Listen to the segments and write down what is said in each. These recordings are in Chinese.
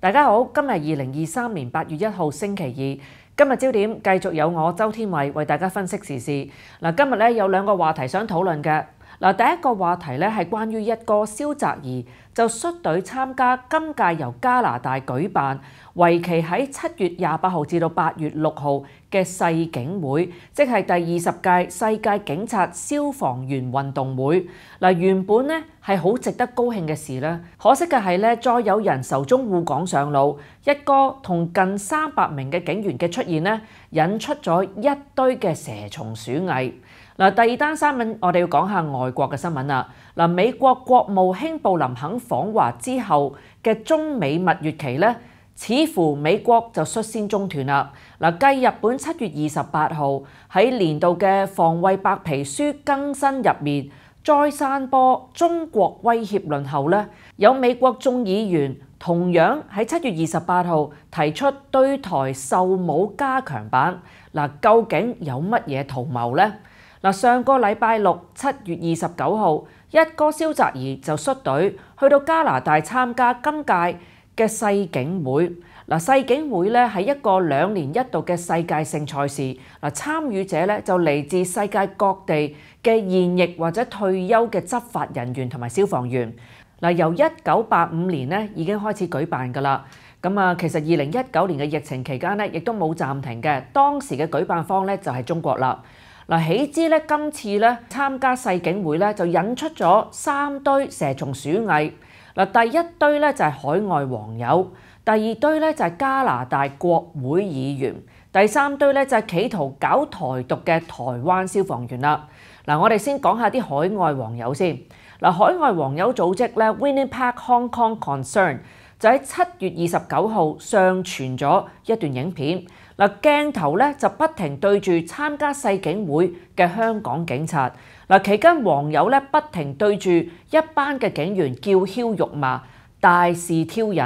大家好，今日二零二三年八月一号星期二，今日焦点继续有我周天伟为大家分析时事。嗱，今日咧有两个话题想讨论嘅。嗱，第一個話題咧係關於一哥蕭澤怡就率隊參加今屆由加拿大舉辦，維期喺七月廿八號至到八月六號嘅世警會，即係第二十屆世界警察消防員運動會。嗱，原本咧係好值得高興嘅事啦，可惜嘅係咧再有人受中護港上路，一哥同近三百名嘅警員嘅出現咧，引出咗一堆嘅蛇蟲鼠蟻。嗱，第二單新聞，我哋要講下外國嘅新聞啦。嗱，美國國務卿布林肯訪華之後嘅中美蜜月期咧，似乎美國就率先中斷啦。嗱，繼日本七月二十八號喺年度嘅防衛白皮書更新入面再散播中國威脅論後咧，有美國眾議員同樣喺七月二十八號提出對台售武加強版。嗱，究竟有乜嘢圖謀咧？嗱，上個禮拜六，七月二十九號，一哥蕭澤怡就率隊去到加拿大參加今屆嘅世警會。嗱，世警會咧係一個兩年一度嘅世界性賽事。嗱，參與者咧就嚟自世界各地嘅現役或者退休嘅執法人員同埋消防員。嗱，由一九八五年咧已經開始舉辦㗎啦。咁啊，其實二零一九年嘅疫情期間咧，亦都冇暫停嘅。當時嘅舉辦方咧就係中國啦。嗱，豈知咧今次咧參加世警會咧就引出咗三堆蛇蟲鼠蟻。嗱，第一堆咧就係海外黃友，第二堆咧就係加拿大國會議員，第三堆咧就係企圖搞台獨嘅台灣消防員啦。嗱，我哋先講下啲海外黃友先。嗱，海外黃友組織咧 Winning Park Hong Kong Concern 就喺七月二十九號上傳咗一段影片。嗱，鏡頭咧就不停對住參加世警會嘅香港警察。嗱，期間黃友咧不停對住一班嘅警員叫囂辱罵，大肆挑引。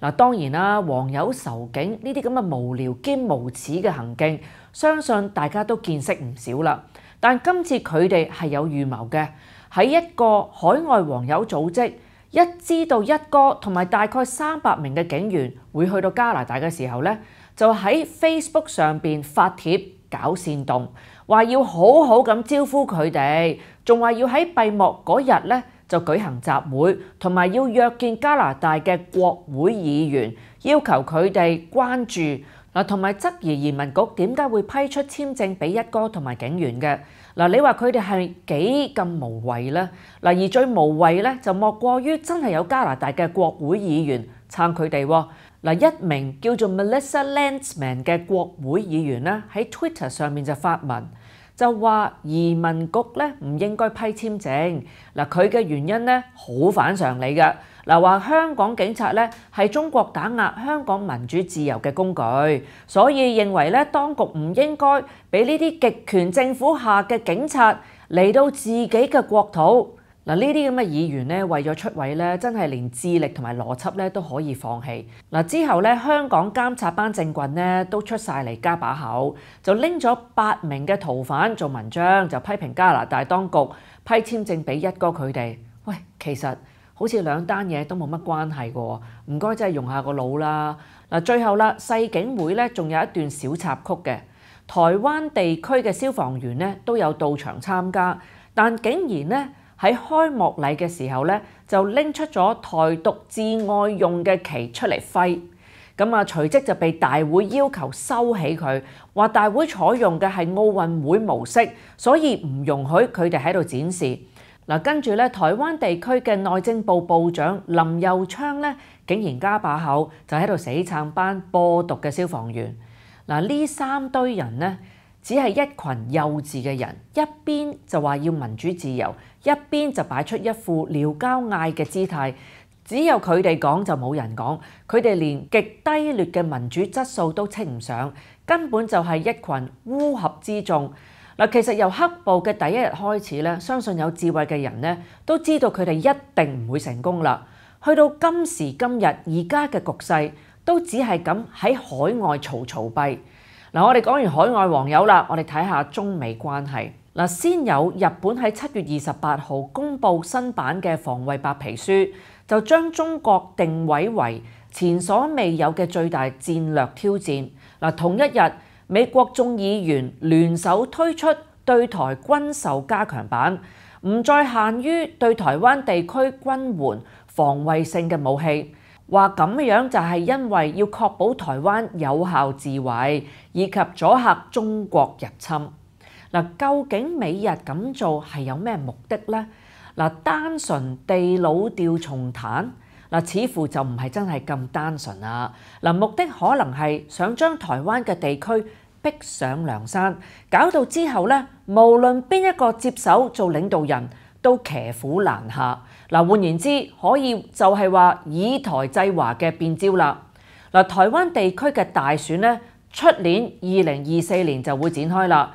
嗱，當然啦，黃友仇警呢啲咁嘅無聊兼無恥嘅行徑，相信大家都見識唔少啦。但今次佢哋係有預謀嘅，喺一個海外黃友組織，一知道一哥同埋大概三百名嘅警員會去到加拿大嘅時候咧。就喺 Facebook 上面發帖搞煽動，話要好好咁招呼佢哋，仲話要喺閉幕嗰日咧就舉行集會，同埋要約見加拿大嘅國會議員，要求佢哋關注嗱，同埋質疑移民局點解會批出簽證俾一哥同埋警員嘅嗱，你話佢哋係幾咁無謂呢？嗱，而最無謂咧就莫過於真係有加拿大嘅國會議員撐佢哋。嗱，一名叫做 Melissa Landsman 嘅國會議員咧喺 Twitter 上面就發文，就話移民局咧唔應該批簽證。嗱，佢嘅原因咧好反常理嘅。嗱，話香港警察咧係中國打壓香港民主自由嘅工具，所以認為咧當局唔應該俾呢啲極權政府下嘅警察嚟到自己嘅國土。嗱，呢啲咁嘅議員咧，為咗出位咧，真係連智力同埋邏輯咧都可以放棄。嗱，之後咧，香港監察班政棍咧都出晒嚟加把口，就拎咗八名嘅逃犯做文章，就批評加拿大當局批簽證俾一哥佢哋。喂，其實好似兩單嘢都冇乜關係喎，唔該，真係用下個腦啦。嗱，最後啦，世警會咧仲有一段小插曲嘅，台灣地區嘅消防員咧都有到場參加，但竟然咧。喺開幕禮嘅時候咧，就拎出咗台獨自愛用嘅旗出嚟揮，咁啊隨即就被大會要求收起佢，話大會採用嘅係奧運會模式，所以唔容許佢哋喺度展示。嗱，跟住咧，台灣地區嘅內政部部長林又昌咧，竟然加把口就喺度死撐班播毒嘅消防員。嗱，呢三堆人咧，只係一群幼稚嘅人，一邊就話要民主自由。一邊就擺出一副撩交嗌嘅姿態，只有佢哋講就冇人講，佢哋連極低劣嘅民主質素都稱唔上，根本就係一群烏合之眾。嗱，其實由黑暴嘅第一日開始咧，相信有智慧嘅人咧，都知道佢哋一定唔會成功啦。去到今時今日而家嘅局勢，都只係咁喺海外嘈嘈閉。嗱，我哋講完海外黃友啦，我哋睇下中美關係。嗱，先有日本喺七月二十八號公布新版嘅防衛白皮書，就將中國定位為前所未有嘅最大戰略挑戰。嗱，同一日，美國眾議員聯手推出對台軍售加強版，唔再限於對台灣地區軍援防衛性嘅武器，話咁樣就係因為要確保台灣有效自衛以及阻嚇中國入侵。嗱，究竟美日咁做係有咩目的呢？嗱，單純地老調重彈嗱，似乎就唔係真係咁單純啦。嗱，目的可能係想將台灣嘅地區逼上梁山，搞到之後呢，無論邊一個接手做領導人都騎虎難下。嗱，換言之，可以就係話以台制華嘅變招啦。嗱，台灣地區嘅大選呢，出年二零二四年就會展開啦。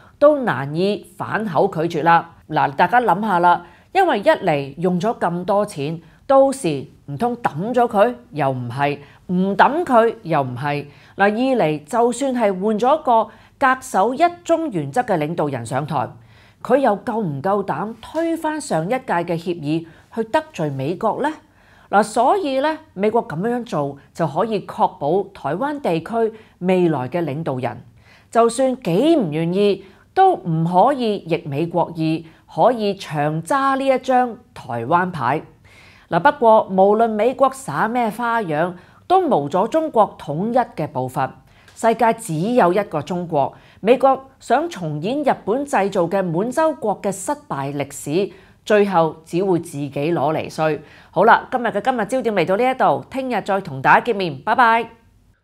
都難以反口拒絕啦！嗱，大家諗下啦，因為一嚟用咗咁多錢，到時唔通抌咗佢又唔係，唔抌佢又唔係。嗱，二嚟就算係換咗個恪守一中原則嘅領導人上台，佢又夠唔夠膽推翻上一屆嘅協議去得罪美國呢？嗱，所以咧，美國咁樣做就可以確保台灣地區未來嘅領導人，就算幾唔願意。都唔可以逆美國意，可以長揸呢一張台灣牌。嗱，不過無論美國耍咩花樣，都無咗中國統一嘅步伐。世界只有一個中國，美國想重演日本製造嘅滿洲國嘅失敗歷史，最後只會自己攞嚟衰。好啦，今日嘅今日焦點嚟到呢一度，聽日再同大家見面，拜拜。